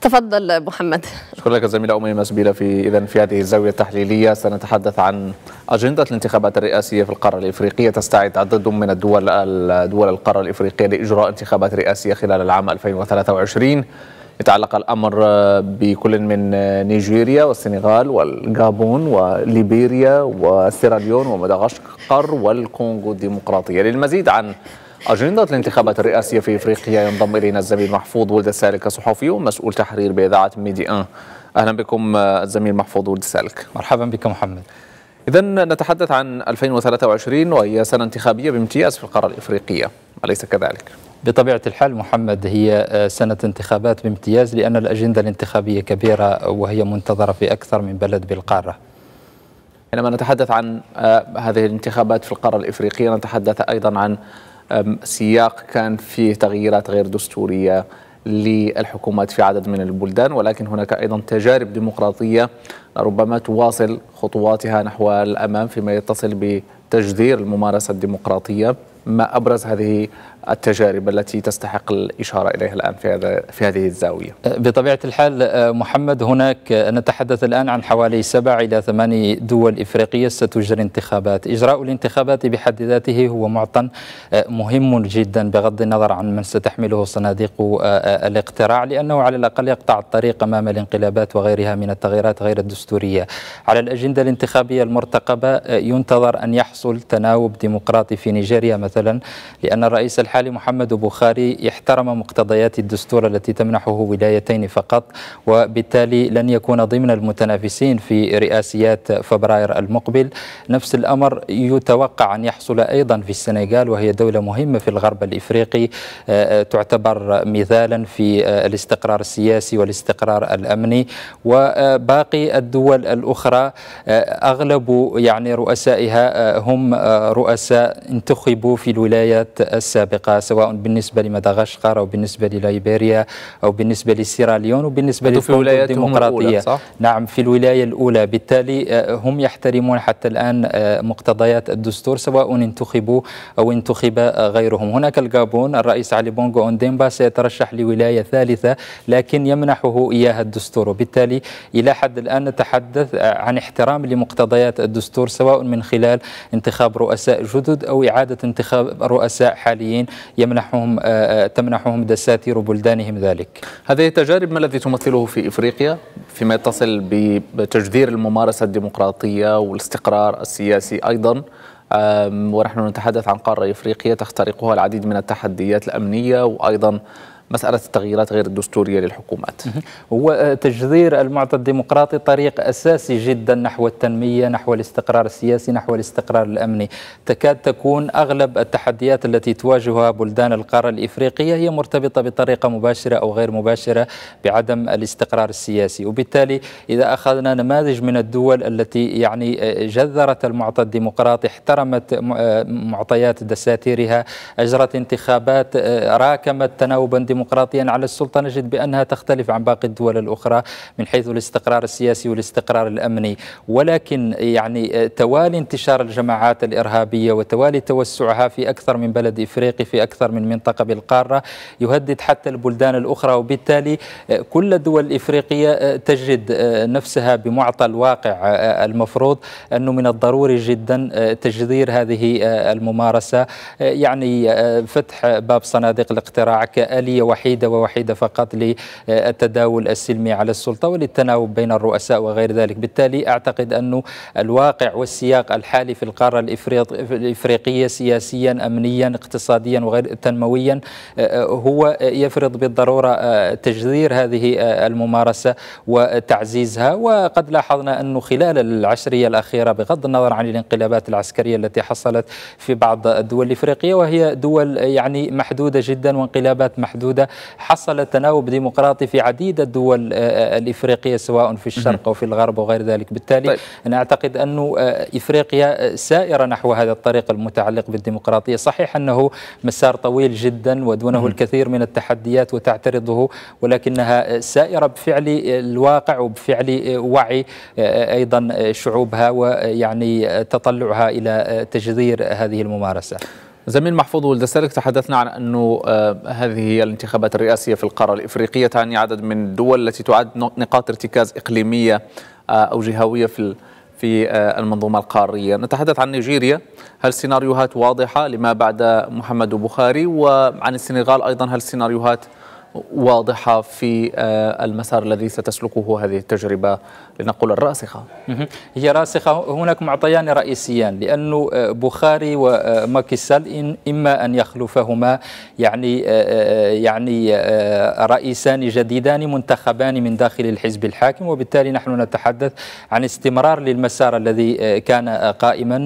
تفضل محمد شكرا لك الزميله امي مسبيله في اذا في هذه الزاويه التحليليه سنتحدث عن اجنده الانتخابات الرئاسيه في القاره الافريقيه تستعد عدد من الدول دول القاره الافريقيه لاجراء انتخابات رئاسيه خلال العام 2023 يتعلق الامر بكل من نيجيريا والسنغال والغابون وليبيريا وسيراليون ومدغشقر والكونغو الديمقراطيه للمزيد عن أجندة الانتخابات الرئاسية في إفريقيا ينضم إلينا الزميل محفوظ ولد السالك صحفي ومسؤول تحرير بإذاعة ميدي أن أهلا بكم الزميل محفوظ ولد السالك مرحبا بك محمد إذا نتحدث عن 2023 وهي سنة انتخابية بامتياز في القارة الإفريقية أليس كذلك؟ بطبيعة الحال محمد هي سنة انتخابات بامتياز لأن الأجندة الانتخابية كبيرة وهي منتظرة في أكثر من بلد بالقارة عندما نتحدث عن آه، هذه الانتخابات في القارة الإفريقية نتحدث أيضا عن سياق كان فيه تغييرات غير دستوريه للحكومات في عدد من البلدان ولكن هناك ايضا تجارب ديمقراطيه ربما تواصل خطواتها نحو الامام فيما يتصل بتجذير الممارسه الديمقراطيه ما ابرز هذه التجارب التي تستحق الاشاره اليها الان في هذا في هذه الزاويه. أه، بطبيعه الحال أه، محمد هناك أه، نتحدث الان عن حوالي سبع الى ثماني دول افريقيه ستجري انتخابات، اجراء الانتخابات بحد ذاته هو معطى مهم جدا بغض النظر عن من ستحمله صناديق الاقتراع لانه على الاقل يقطع الطريق امام الانقلابات وغيرها من التغييرات غير الدستوريه. على الاجنده الانتخابيه المرتقبه ينتظر ان يحصل تناوب ديمقراطي في نيجيريا مثلا لأن الرئيس الحالي محمد بخاري احترم مقتضيات الدستور التي تمنحه ولايتين فقط وبالتالي لن يكون ضمن المتنافسين في رئاسيات فبراير المقبل نفس الأمر يتوقع أن يحصل أيضا في السنغال وهي دولة مهمة في الغرب الإفريقي آه، آه، تعتبر مثالا في آه، الاستقرار السياسي والاستقرار الأمني وباقي الدول الأخرى أغلب يعني رؤسائها هم رؤساء انتخبوا في الولايات السابقة سواء بالنسبة لمدغشقر أو بالنسبة لليبيريا أو بالنسبة لسيراليون وبالنسبة الولايات الديمقراطية صح؟ نعم في الولاية الأولى بالتالي آه، هم يحترمون حتى الآن آه، مقتضيات الدستور سواء انتخبوا أو انتخب غيرهم هناك الجابون الرئيس علي بونغو أونديمبا سيترشح لولاية ثالثة لكن يمنحه إياها الدستور وبالتالي إلى حد الآن نتحدث آه، عن احترام لمقتضيات الدستور سواء من خلال انتخاب رؤساء جدد أو إعادة انتخاب انتخاب رؤساء حاليين يمنحهم آه، آه، تمنحهم دساتير بلدانهم ذلك هذه التجارب ما الذي تمثله في إفريقيا فيما يتصل بتجذير الممارسة الديمقراطية والاستقرار السياسي أيضا ونحن نتحدث عن قارة إفريقيا تخترقها العديد من التحديات الأمنية وأيضا مسألة التغييرات غير الدستورية للحكومات هو آه، تجذير المعطى الديمقراطي طريق أساسي جدا نحو التنمية نحو الاستقرار السياسي نحو الاستقرار الأمني تكاد تكون أغلب التحديات التي تواجهها بلدان القارة الإفريقية هي مرتبطة بطريقة مباشرة أو غير مباشرة بعدم الاستقرار السياسي وبالتالي إذا أخذنا نماذج من الدول التي يعني آه، جذرت المعطى الديمقراطي احترمت آه، معطيات دساتيرها أجرت انتخابات راكمت تناوبا ديمقراطيا على السلطة نجد بأنها تختلف عن باقي الدول الأخرى من حيث الاستقرار السياسي والاستقرار الأمني ولكن يعني توالي انتشار الجماعات الإرهابية وتوالي توسعها في أكثر من بلد إفريقي في أكثر من منطقة بالقارة يهدد حتى البلدان الأخرى وبالتالي كل الدول الإفريقية تجد نفسها بمعطى الواقع المفروض أنه من الضروري جدا تجذير هذه الممارسة يعني فتح باب صناديق الاقتراع كآلية وحيدة ووحيدة فقط للتداول السلمي على السلطة وللتناوب بين الرؤساء وغير ذلك بالتالي أعتقد أن الواقع والسياق الحالي في القارة الإفريقية سياسيا أمنيا اقتصاديا وغير تنمويا هو يفرض بالضرورة تجذير هذه الممارسة وتعزيزها وقد لاحظنا أنه خلال العشرية الأخيرة بغض النظر عن الانقلابات العسكرية التي حصلت في بعض الدول الإفريقية وهي دول يعني محدودة جدا وانقلابات محدودة موجودة حصل تناوب ديمقراطي في عديد الدول آه، آه، الإفريقية سواء في الشرق او في الغرب وغير ذلك بالتالي طيب. أنا أعتقد أن آه، إفريقيا سائرة نحو هذا الطريق المتعلق بالديمقراطية صحيح أنه مسار طويل جدا ودونه الكثير من التحديات وتعترضه ولكنها سائرة بفعل الواقع وبفعل وعي أيضا شعوبها ويعني تطلعها إلى تجذير هذه الممارسة زميل محفوظ ولد السلك تحدثنا عن أنه آه، هذه هي الانتخابات الرئاسية في القارة الإفريقية تعني عدد من الدول التي تعد نقاط ارتكاز إقليمية آه، أو جهوية في في آه، المنظومة القارية نتحدث عن نيجيريا هل سيناريوهات واضحة لما بعد محمد بخاري وعن السنغال أيضا هل سيناريوهات واضحة في آه، المسار الذي ستسلكه هذه التجربة لنقول الراسخة هي راسخة هناك معطيان رئيسيان لأنه آه، بخاري وماكيسال آه، إما أن يخلفهما يعني يعني رئيسان جديدان منتخبان من داخل الحزب الحاكم وبالتالي نحن نتحدث عن استمرار للمسار الذي كان قائما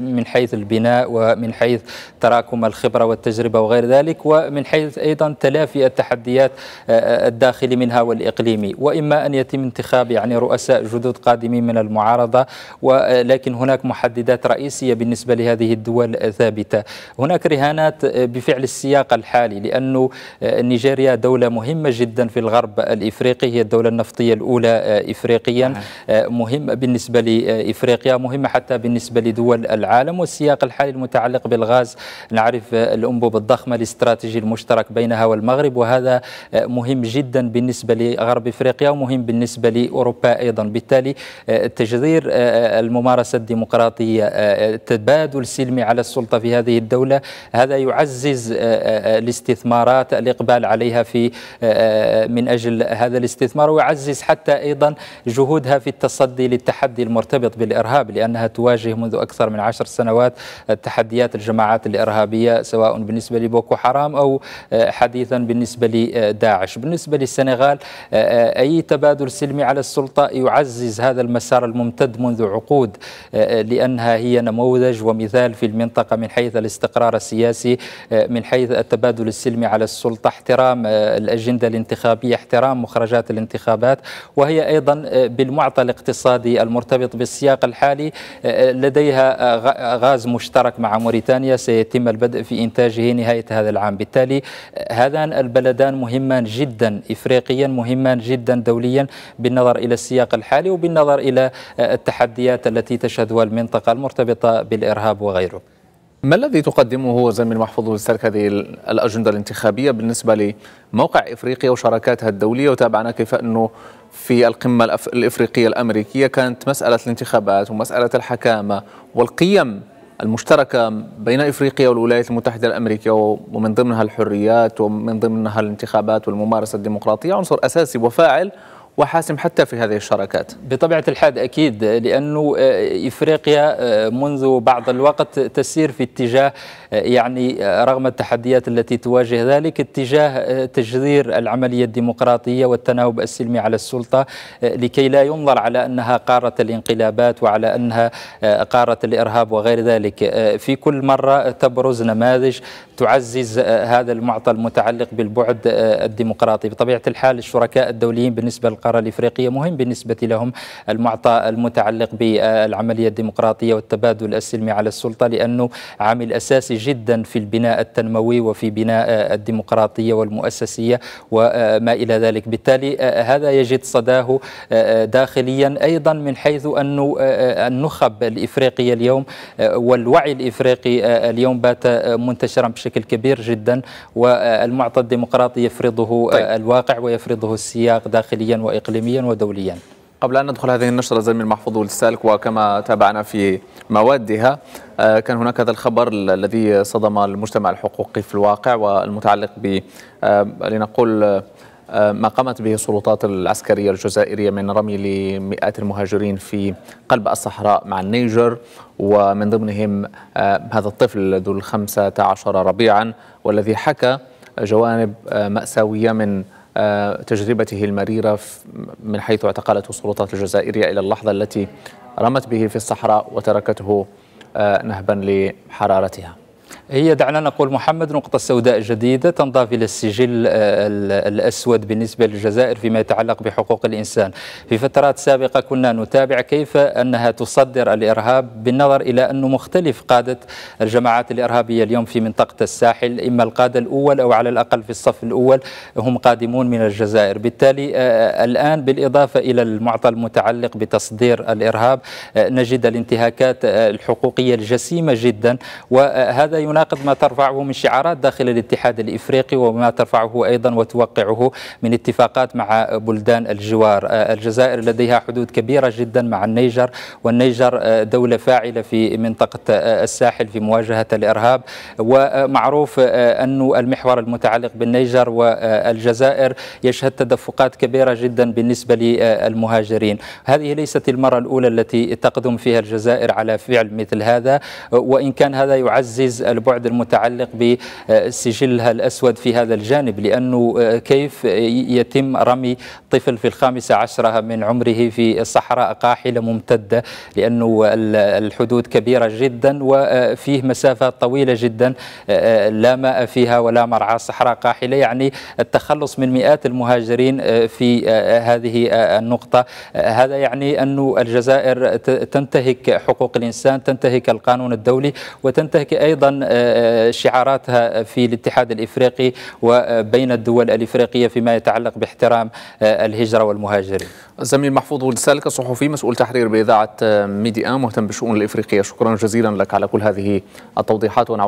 من حيث البناء ومن حيث تراكم الخبرة والتجربة وغير ذلك ومن حيث أيضا تلافي التحديث التحديات آه، آه، الداخلي منها والإقليمي وإما أن يتم انتخاب يعني رؤساء جدد قادمين من المعارضة ولكن آه، هناك محددات رئيسية بالنسبة لهذه الدول ثابتة هناك رهانات بفعل السياق الحالي لأنه نيجيريا دولة مهمة جدا في الغرب الإفريقي هي الدولة النفطية الأولى إفريقيا مهمة بالنسبة لإفريقيا مهمة حتى بالنسبة لدول العالم والسياق الحالي المتعلق بالغاز نعرف الأنبوب الضخمة الاستراتيجي المشترك بينها والمغرب وهذا وهذا آه، مهم جدا بالنسبة لغرب إفريقيا ومهم بالنسبة لأوروبا أيضا بالتالي آه، تجذير آه، الممارسة الديمقراطية التبادل السلمي على السلطة في هذه الدولة هذا يعزز الاستثمارات الإقبال عليها في من أجل هذا الاستثمار ويعزز حتى أيضا جهودها في التصدي للتحدي المرتبط بالإرهاب لأنها تواجه منذ أكثر من عشر سنوات تحديات الجماعات الإرهابية سواء بالنسبة لبوكو حرام أو حديثا بالنسبة لداعش بالنسبة للسنغال آه، أي تبادل سلمي على السلطة يعزز هذا المسار الممتد منذ عقود آه، لأنها هي نموذج ومثال في المنطقة من حيث الاستقرار السياسي آه، من حيث التبادل السلمي على السلطة احترام الأجندة الانتخابية احترام مخرجات الانتخابات وهي أيضا بالمعطى الاقتصادي المرتبط بالسياق الحالي لديها غاز مشترك مع موريتانيا سيتم البدء في إنتاجه نهاية هذا العام بالتالي هذان البلد بلدان مهمان جدا إفريقيا مهمان جدا دوليا بالنظر إلى السياق الحالي وبالنظر إلى آه، التحديات التي تشهدها المنطقة المرتبطة بالإرهاب وغيره ما الذي تقدمه زميل محفوظ بالسلك هذه الأجندة الانتخابية بالنسبة لموقع إفريقيا وشراكاتها الدولية وتابعنا كيف أنه في القمة الإفريقية الأمريكية كانت مسألة الانتخابات ومسألة الحكامة والقيم المشتركة بين إفريقيا والولايات المتحدة الأمريكية ومن ضمنها الحريات ومن ضمنها الانتخابات والممارسة الديمقراطية عنصر أساسي وفاعل وحاسم حتى في هذه الشراكات بطبيعة الحال أكيد لأنه آه، إفريقيا آه، منذ بعض الوقت تسير في اتجاه آه، يعني رغم التحديات التي تواجه ذلك اتجاه تجذير العملية الديمقراطية والتناوب السلمي على السلطة لكي لا ينظر على أنها قارة الانقلابات وعلى أنها قارة الإرهاب وغير ذلك في كل مرة تبرز نماذج تعزز هذا المعطى المتعلق بالبعد الديمقراطي بطبيعة الحال الشركاء الدوليين بالنسبة للقارة القارة الإفريقية مهم بالنسبة لهم المعطى المتعلق بالعملية الديمقراطية والتبادل السلمي على السلطة لأنه عامل أساسي جدا في البناء التنموي وفي بناء الديمقراطية والمؤسسية وما إلى ذلك بالتالي هذا يجد صداه داخليا أيضا من حيث أن النخب الإفريقية اليوم والوعي الإفريقي اليوم بات منتشرا بشكل كبير جدا والمعطى الديمقراطي يفرضه طيب. الواقع ويفرضه السياق داخليا وإخارجيا وإقليميا ودوليا قبل أن ندخل هذه النشرة زميل محفوظ والسالك وكما تابعنا في موادها آه، كان هناك هذا الخبر الذي صدم المجتمع الحقوقي في الواقع والمتعلق ب آه، لنقول آه، ما قامت به السلطات العسكرية الجزائرية من رمي لمئات المهاجرين في قلب الصحراء مع النيجر ومن ضمنهم هذا الطفل ذو الخمسة عشر ربيعا والذي حكى جوانب مأساوية من آه، تجربته المريرة من حيث اعتقلته السلطات الجزائرية إلى اللحظة التي رمت به في الصحراء وتركته آه، نهبا لحرارتها هي دعنا نقول محمد نقطة سوداء جديدة تنضاف إلى السجل آه، الأسود بالنسبة للجزائر فيما يتعلق بحقوق الإنسان في فترات سابقة كنا نتابع كيف أنها تصدر الإرهاب بالنظر إلى أنه مختلف قادة الجماعات الإرهابية اليوم في منطقة الساحل إما القادة الأول أو على الأقل في الصف الأول هم قادمون من الجزائر بالتالي آه، آه، الآن بالإضافة إلى المعطى المتعلق بتصدير الإرهاب نجد الانتهاكات الحقوقية الجسيمة جدا وهذا تناقض ما ترفعه من شعارات داخل الاتحاد الإفريقي وما ترفعه أيضا وتوقعه من اتفاقات مع بلدان الجوار آه، الجزائر لديها حدود كبيرة جدا مع النيجر والنيجر آه، دولة فاعلة في منطقة آه، الساحل في مواجهة الإرهاب ومعروف أن المحور المتعلق بالنيجر والجزائر يشهد تدفقات كبيرة جدا بالنسبة للمهاجرين هذه ليست المرة الأولى التي تقدم فيها الجزائر على فعل مثل هذا وإن كان هذا يعزز البعد المتعلق بسجلها الأسود في هذا الجانب لأنه كيف يتم رمي طفل في الخامسة عشرة من عمره في صحراء قاحلة ممتدة لأنه الحدود كبيرة جدا وفيه مسافات طويلة جدا لا ماء فيها ولا مرعى صحراء قاحلة يعني التخلص من مئات المهاجرين في هذه النقطة هذا يعني أن الجزائر تنتهك حقوق الإنسان تنتهك القانون الدولي وتنتهك أيضا شعاراتها في الاتحاد الافريقي وبين الدول الافريقيه فيما يتعلق باحترام آه، الهجره والمهاجرين. زميل محفوظ ولد سالك الصحفي مسؤول تحرير باذاعه ميديا مهتم بالشؤون الافريقيه شكرا جزيلا لك على كل هذه التوضيحات ونعود